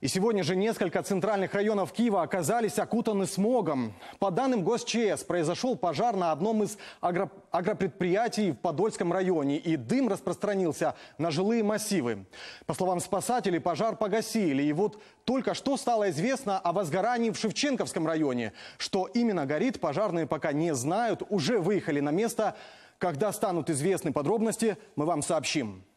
И сегодня же несколько центральных районов Киева оказались окутаны смогом. По данным ГосЧС, произошел пожар на одном из агро... агропредприятий в Подольском районе, и дым распространился на жилые массивы. По словам спасателей, пожар погасили. И вот только что стало известно о возгорании в Шевченковском районе. Что именно горит, пожарные пока не знают, уже выехали на место. Когда станут известны подробности, мы вам сообщим.